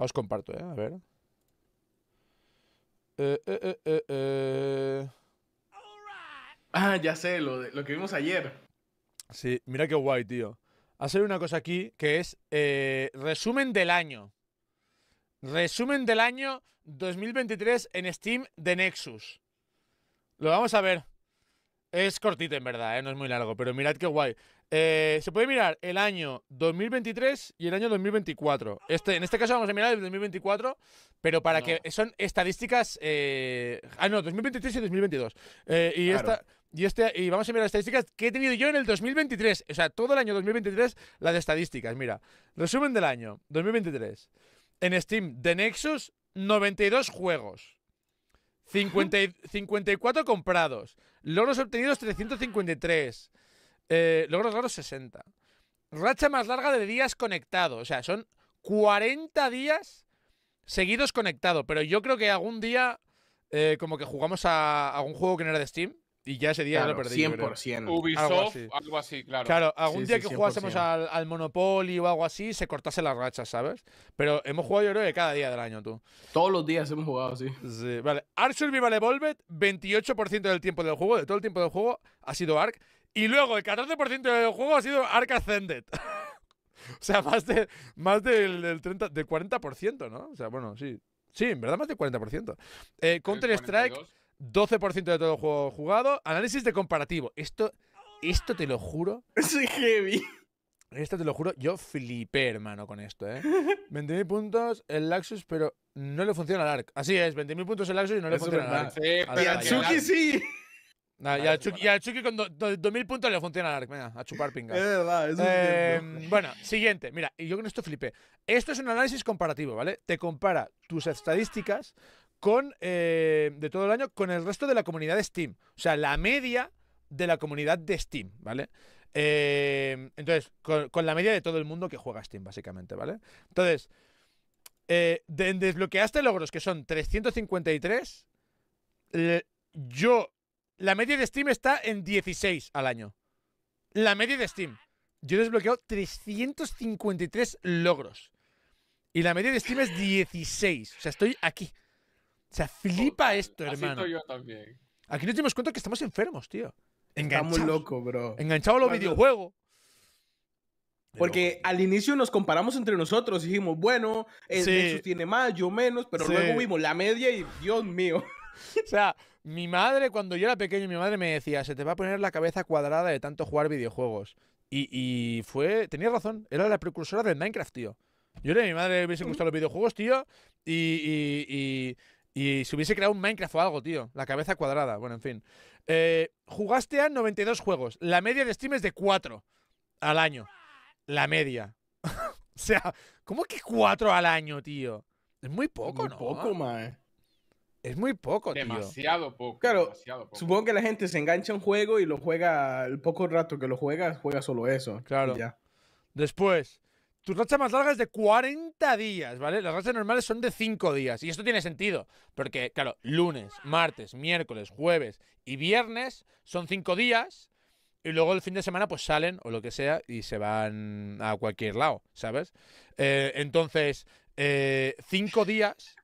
Ah, os comparto, ¿eh? A ver. Eh, eh, eh, ah, ya sé, lo, de, lo que vimos ayer. Sí, mira qué guay, tío. Hacer una cosa aquí que es resumen del año. Resumen del año 2023 en Steam de Nexus. Lo vamos a ver. Es cortito en verdad, ¿eh? no es muy largo, pero mirad qué guay. Eh, se puede mirar el año 2023 y el año 2024. Este, en este caso vamos a mirar el 2024, pero para que son estadísticas... Eh, ah, no, 2023 y 2022. y, y, este, y vamos a mirar las estadísticas que he tenido yo en el 2023. O sea, todo el año 2023, las estadísticas. Mira, resumen del año 2023. En Steam, de Nexus, 92 juegos. 54 comprados. Logros obtenidos 353. Eh, logros raros 60. Racha más larga de días conectados. O sea, son 40 días seguidos conectados. Pero yo creo que algún día, eh, como que jugamos a algún juego que no era de Steam. Y ya ese día lo perdí. 100%. Ubisoft, algo así. claro. Claro, algún día que jugásemos al, al, Monopoly o algo así, se cortase las rachas, ¿sabes? Pero hemos jugado, yo creo cada día del año, tú. Todos los días hemos jugado, sí. Sí, vale. Ark Survival Evolved, 28% del tiempo del juego, de todo el tiempo del juego, ha sido Ark. Y luego el 14% del juego ha sido Ark Ascended. o sea, más, de, más del, 30, del 40%, ¿no? O sea, bueno, sí. Sí, en verdad más del 40%. Eh, Counter-Strike 12% de todo el juego jugado. Análisis de comparativo. Esto, esto te lo juro. Es heavy. Esto te lo juro, yo flipé, hermano, con esto, ¿eh? 20.000 puntos el Laxus, pero no le funciona al ARC. Así es, 20.000 puntos el Laxus y no le funciona al ARC. y a Chucky sí. y, a Chucky, con 2.000 puntos le funciona al ARC. Venga, a chupar pingas. Es verdad, em, Bueno, siguiente. Mira, yo con esto flipé. Esto es un análisis comparativo, ¿vale? Te compara tus estadísticas con, eh, de todo el año con el resto de la comunidad de Steam. O sea, la media de la comunidad de Steam, ¿vale? Eh, entonces, con, la media de todo el mundo que juega Steam, básicamente, ¿vale? Entonces, eh, desbloqueaste logros que son 353. yo, la media de Steam está en 16 al año. La media de Steam. Yo he desbloqueado 353 logros. Y la media de Steam es 16. O sea, estoy aquí. O sea, flipa esto, hermano. Así yo también. Aquí nos dimos cuenta que estamos enfermos, tío. Estamos locos, bro. Enganchados los videojuegos. Porque al inicio nos comparamos entre nosotros, dijimos, bueno, el tiene más, yo menos, pero luego vimos la media y Dios mío. O sea, mi madre, cuando yo era pequeño, mi madre me decía, se te va a poner la cabeza cuadrada de tanto jugar videojuegos. Y, fue, tenía razón, era la precursora del Minecraft, tío. Yo le a mi madre me hubiese gustado los videojuegos, tío, y y si hubiese creado un Minecraft o algo, tío. La cabeza cuadrada. Bueno, en fin. Eh, jugaste a 92 juegos. La media de Steam es de 4 al año. La media. o sea, ¿cómo que 4 al año, tío? Es muy poco, es muy ¿no? poco, mae. Es muy poco, demasiado tío. Poco, claro, demasiado poco. supongo que la gente se engancha a un juego y lo juega el poco rato que lo juega, juega solo eso. Claro. Ya. Después, tu racha más larga es de 40 días, ¿vale? Las rachas normales son de 5 días. Y esto tiene sentido, porque, claro, lunes, martes, miércoles, jueves y viernes son 5 días. Y luego el fin de semana, pues salen o lo que sea y se van a cualquier lado, ¿sabes? Eh, entonces, 5 eh, días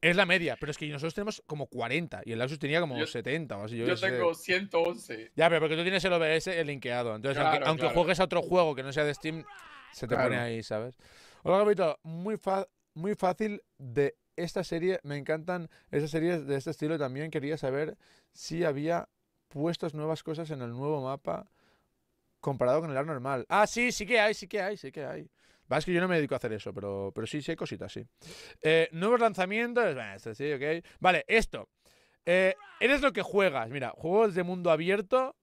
es la media, pero es que nosotros tenemos como 40 y el Asus tenía como 70 o así. Yo, yo tengo 111. Ya, pero porque tú tienes el OBS el linkeado. Entonces, aunque, juegues a otro juego que no sea de Steam, se te pone ahí, ¿sabes? Hola, Gabito, muy, fácil de esta serie, me encantan esas series de este estilo también. Quería saber si había puestos nuevas cosas en el nuevo mapa comparado con el ar normal. Ah, sí, sí que hay, sí que hay, sí que hay. Va, es que yo no me dedico a hacer eso, pero, sí, sí hay cositas, sí. Eh, nuevos lanzamientos, Vale, esto. Eh, eres lo que juegas. Mira, juegos de mundo abierto.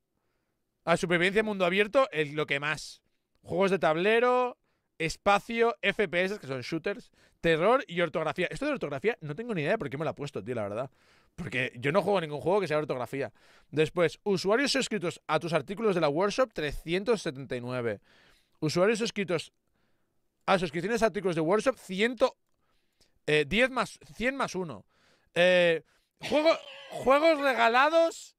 A ah, supervivencia de mundo abierto es lo que más juegos de tablero, espacio, FPS, que son shooters, terror y ortografía. Esto de ortografía no tengo ni idea por qué me lo ha puesto, tío, la verdad. Porque yo no juego ningún juego que sea ortografía. Después, usuarios suscritos a tus artículos de la workshop, 379. Usuarios suscritos a suscripciones a artículos de workshop, 100, eh, más, 100 más 1. Eh, juegos regalados,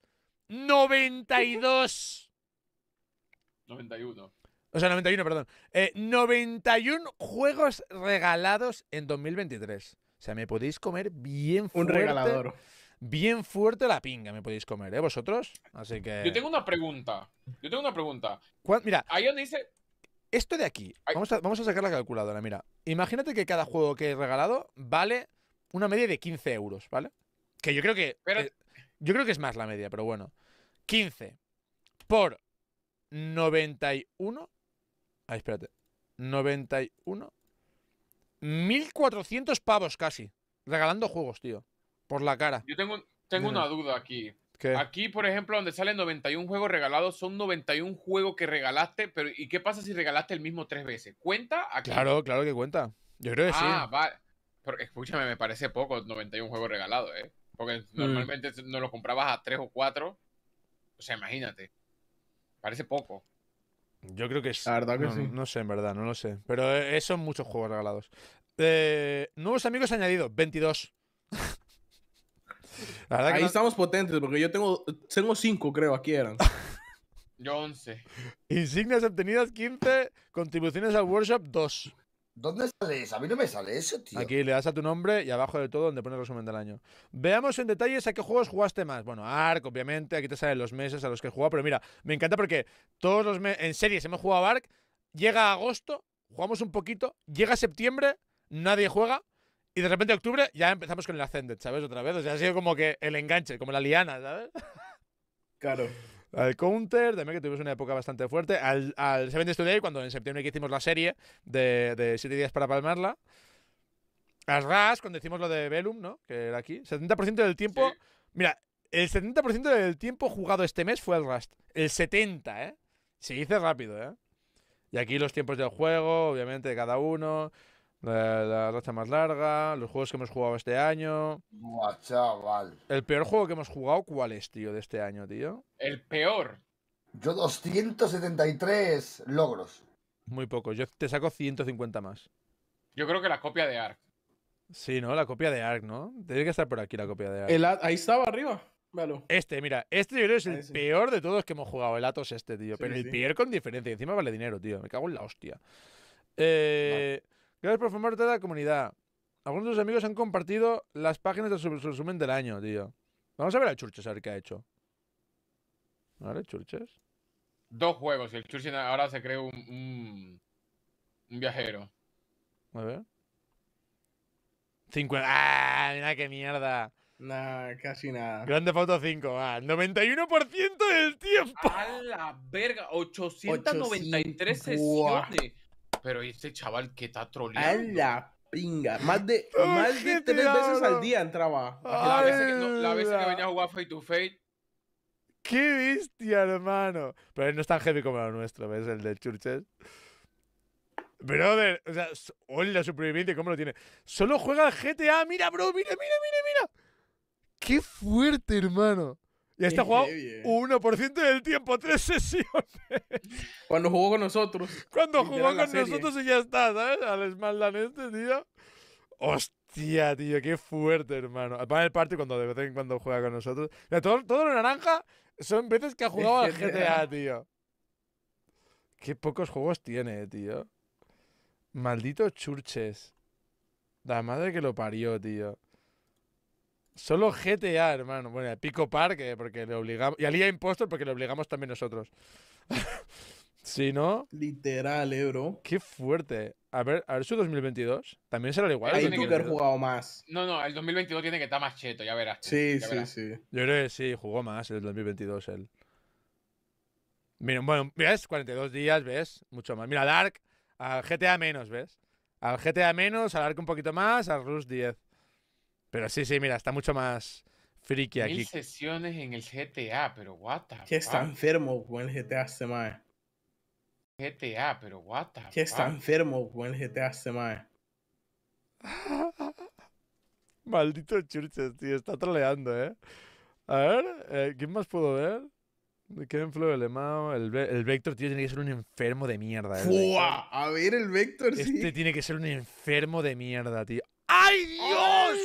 92. 91. O sea, 91, perdón. 91 eh, juegos regalados en 2023. O sea, me podéis comer bien fuerte. Un regalador. Bien fuerte la pinga me podéis comer, ¿eh? Vosotros. Así que. Yo tengo una pregunta. Yo tengo una pregunta. Mira. Ahí donde dice. Esto de aquí. Vamos, a, sacar la calculadora. Mira. Imagínate que cada juego que he regalado vale una media de 15 euros, ¿vale? Que yo creo que. que eh, yo creo que es más la media, pero bueno. 15 por 91 Ay, espérate. 91. 1400 pavos casi. Regalando juegos, tío. Por la cara. Yo tengo, tengo una duda aquí. Aquí, por ejemplo, donde salen 91 juegos regalados, son 91 juegos que regalaste, pero ¿y qué pasa si regalaste el mismo tres veces? ¿Cuenta? Claro, claro que cuenta. Yo creo que sí. Ah, vale. escúchame, me parece poco 91 juegos regalados, ¿eh? Porque mm. normalmente no los comprabas a tres o cuatro. O sea, imagínate. Parece poco. Yo creo que es. La verdad que sí. No sé, en verdad, no lo sé. Pero eh, eh, son muchos juegos regalados. Eh, nuevos amigos añadidos, 22. la Ahí que estamos potentes, porque yo tengo 5, creo, aquí eran. yo 11. Insignias obtenidas, 15. Contribuciones al workshop, 2. ¿Dónde sale eso? A mí no me sale eso, tío. Aquí le das a tu nombre y abajo de todo donde pone el resumen del año. Veamos en detalles a qué juegos jugaste más. Bueno, ARK, obviamente, aquí te salen los meses a los que he jugado, pero mira, me encanta porque todos los meses, en series hemos jugado arc llega agosto, jugamos un poquito, llega septiembre, nadie juega, y de repente octubre ya empezamos con el Ascended, ¿sabes? Otra vez, o sea, ha sido como que el enganche, como la liana, ¿sabes? Claro al Counter, también que tuvimos una época bastante fuerte, al, al Seven Days cuando en septiembre hicimos la serie de, de 7 días para palmarla. Al Ras, cuando hicimos lo de Velum, ¿no? Que era aquí. 70% del tiempo. Mira, el 70% del tiempo jugado este mes fue el Rust. El 70, ¿eh? Se dice rápido, ¿eh? Y aquí los tiempos del juego, obviamente, cada uno. La, racha más larga, los juegos que hemos jugado este año. El peor juego que hemos jugado, ¿cuál es, tío, de este año, tío? El peor. Yo 273 logros. Muy poco. Yo te saco 150 más. Yo creo que la copia de Ark. Sí, ¿no? La copia de Ark, ¿no? Tiene que estar por aquí la copia de Ark. ahí estaba arriba. Este, mira, este yo es el peor de todos que hemos jugado. El Atos este, tío. pero el peor con diferencia. Encima vale dinero, tío. Me cago en la hostia. Eh. Gracias por formar toda la comunidad. Algunos de tus amigos han compartido las páginas de resumen del año, tío. Vamos a ver a Churches a ver qué ha hecho. ver, Churches? Dos juegos. El Churches ahora se cree un, un, viajero. A ver. 50. ¡Ah! Mira qué mierda. Nah, casi nada. Grande Foto 5, ah, 91% del tiempo. A la verga, 893 sesiones pero este chaval que está troleando. A la pinga. Más de, más de tres veces al día entraba. La vez, que, la vez que venía a jugar Fate to Fate. ¡Qué bestia, hermano! Pero él no es tan heavy como el nuestro, ¿ves? El de Churches. Brother, o sea, hola, superviviente, ¿cómo lo tiene? Solo juega GTA, mira, bro, mira, mira, mira, mira. ¡Qué fuerte, hermano! Y este jugado 1% del tiempo, tres sesiones. Cuando jugó con nosotros. Cuando jugó con nosotros y ya está, ¿sabes? Al Esmaldan este, tío. Hostia, tío, qué fuerte, hermano. Para el party cuando de vez en cuando juega con nosotros. todo, todo lo naranja son veces que ha jugado al GTA, tío. Qué pocos juegos tiene, tío. Maldito churches. La madre que lo parió, tío. Solo GTA, hermano. Bueno, Pico Park, eh, porque le obligamos. Y alía Impostor, porque le obligamos también nosotros. si no. Literal, eh, bro. Qué fuerte. A ver, a ver su 2022. También será igual. Ahí que haber jugado más. No, no, el 2022 tiene que estar más cheto, ya verás. sí, sí, sí. Yo creo que sí, jugó más el 2022 él. Mira, bueno, ¿ves? 42 días, ¿ves? Mucho más. Mira, Dark, al GTA menos, ¿ves? Al GTA menos, al Dark un poquito más, al Rush 10. Pero sí, sí, mira, está mucho más friki aquí. Mil sesiones en el GTA, pero what the Que está enfermo con el GTA este, mae. GTA, pero what the Que está enfermo con el GTA este, mae. Maldito Churches, tío, está troleando, ¿eh? A ver, eh, ¿quién más puedo ver? Kevin Flow, el Emao, el, el, Vector, tío, tiene que ser un enfermo de mierda. ¿eh? A ver, el Vector, este sí. Este tiene que ser un enfermo de mierda, tío. ¡Ay, Dios!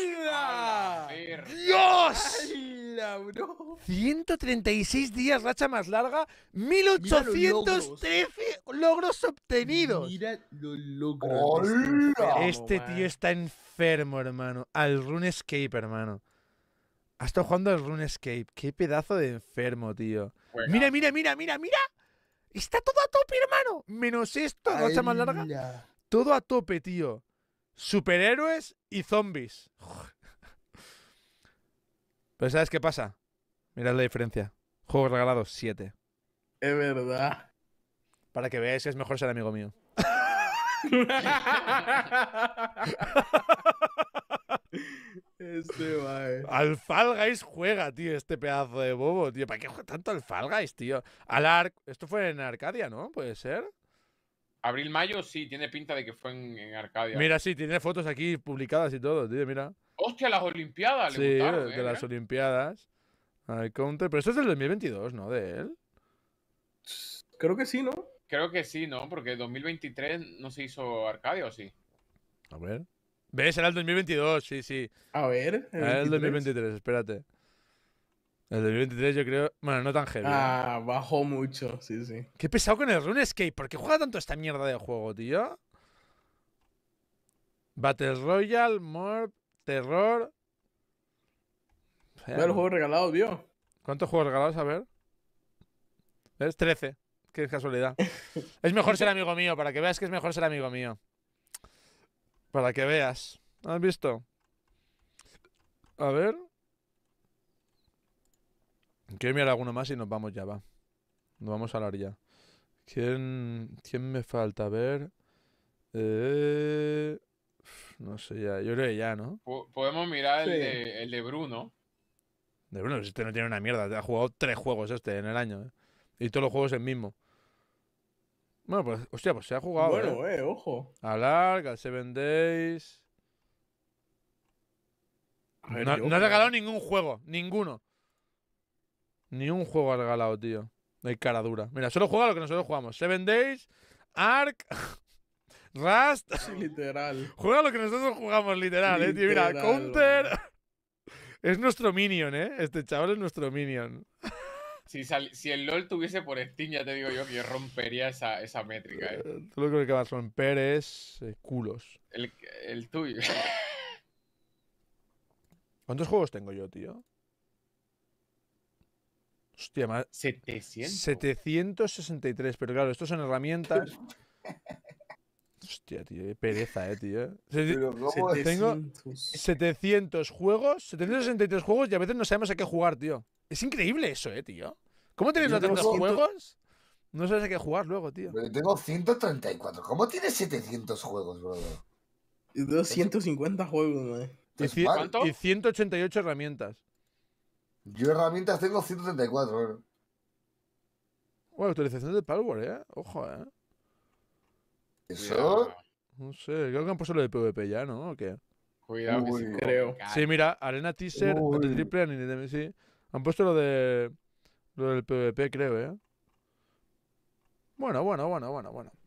¡Dios! 136 días, racha más larga, 1813 logros. obtenidos. Mira los logros. Este, este tío está enfermo, hermano. Al RuneScape, hermano. Ha estado jugando al RuneScape. Qué pedazo de enfermo, tío. Mira, mira, mira, mira, mira. Está todo a tope, hermano. Menos esto, racha más larga. Todo a tope, tío superhéroes y zombies. Pero ¿sabes qué pasa? Mirad la diferencia. Juegos regalados, 7. Es verdad. Para que veáis que es mejor ser amigo mío. Este juega, tío, este pedazo de bobo, tío. ¿Para qué juega tanto Alfalgais tío? Al Esto fue en Arcadia, ¿no? ¿Puede ser? Abril-mayo sí, tiene pinta de que fue en, Arcadia. Mira, sí, tiene fotos aquí publicadas y todo, tío, mira. Hostia, las Olimpiadas, le Sí, de eh, las Olimpiadas. Ay, Pero esto es del 2022, ¿no? De él. Creo que sí, ¿no? Creo que sí, ¿no? Porque 2023 no se hizo Arcadia, ¿o sí? A ver. ¿Ves? Era el 2022, sí, sí. A ver. A el 2023, espérate. El 2023 yo creo... Bueno, no tan heavy. ¿eh? Ah, bajó mucho, sí, sí. Qué pesado con el RuneScape. ¿Por qué juega tanto esta mierda de juego, tío? Battle Royale, Mort, Terror... Veo el juego regalado, tío. ¿Cuántos juegos regalados? A ver. ¿Ves? 13. Qué casualidad. es mejor ser amigo mío, para que veas que es mejor ser amigo mío. Para que veas. ¿Has visto? A ver. Quiero mirar alguno más y nos vamos ya, va. Nos vamos a hablar ya. ¿Quién, quién me falta? A ver. Eh, no sé, ya. Yo creo que ya, ¿no? Podemos mirar el, de, Bruno. De Bruno, este no tiene una mierda. Ha jugado tres juegos este en el año. Eh. Y todos los juegos el mismo. Bueno, pues, hostia, pues se ha jugado. Bueno, eh, eh ojo. ojo. Alarga, al Seven Days. no, no ha regalado ningún juego, ninguno. Ni un juego ha regalado, tío. hay cara dura. Mira, solo juega lo que nosotros jugamos. Seven Days, Ark, Rust. Literal. juega lo que nosotros jugamos, literal, eh, tío. Mira, Counter. Es nuestro minion, ¿eh? Este chaval es nuestro minion. Si, si, el LOL tuviese por Steam, ya te digo yo que yo rompería esa, métrica, eh. ¿eh? Tú lo que vas a romper es eh, culos. el tuyo. ¿Cuántos juegos tengo yo, tío? Hostia, 700. 763, pero claro, estos son herramientas. Hostia, tío, qué pereza, eh, tío. Tengo 700 juegos, 763 juegos y a veces no sabemos a qué jugar, tío. Es increíble eso, eh, tío. ¿Cómo tienes no tantos juegos? No sabes a qué jugar luego, tío. tengo 134. ¿Cómo tienes 700 juegos, brother? 250 juegos, bro, ¿Y, y 188 herramientas. Yo herramientas tengo 134. ¿eh? Bueno, actualización de Power, ¿eh? Ojo, ¿eh? ¿Eso? No sé, creo que han puesto lo de PvP ya, ¿no? ¿O qué? Cuidado, que sí, creo. Sí, mira, Arena Teaser, de Triple ni sí. Han puesto lo de. Lo del PvP, creo, ¿eh? Bueno, bueno, bueno, bueno, bueno.